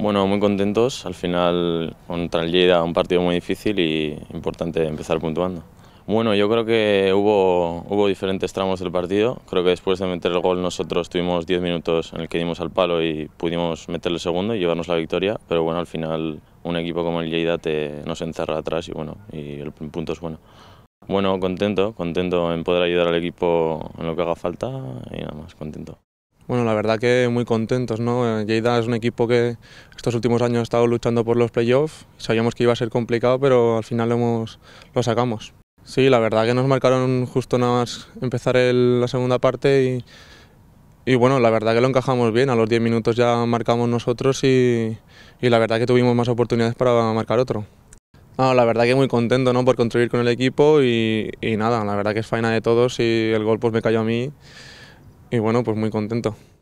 Bueno, muy contentos. Al final contra el Lleida un partido muy difícil y importante empezar puntuando. Bueno, yo creo que hubo, hubo diferentes tramos del partido. Creo que después de meter el gol nosotros tuvimos 10 minutos en el que dimos al palo y pudimos meter el segundo y llevarnos la victoria. Pero bueno, al final un equipo como el Lleida te, nos encerra atrás y bueno, y el punto es bueno. Bueno, contento, contento en poder ayudar al equipo en lo que haga falta y nada más, contento. Bueno, la verdad que muy contentos, ¿no? Eh, Lleida es un equipo que estos últimos años ha estado luchando por los playoffs. Sabíamos que iba a ser complicado, pero al final lo, hemos, lo sacamos. Sí, la verdad que nos marcaron justo nada más empezar la segunda parte y, y, bueno, la verdad que lo encajamos bien. A los 10 minutos ya marcamos nosotros y, y la verdad que tuvimos más oportunidades para marcar otro. No, la verdad que muy contento ¿no? por contribuir con el equipo y, y nada, la verdad que es faena de todos y el gol pues me cayó a mí y bueno, pues muy contento.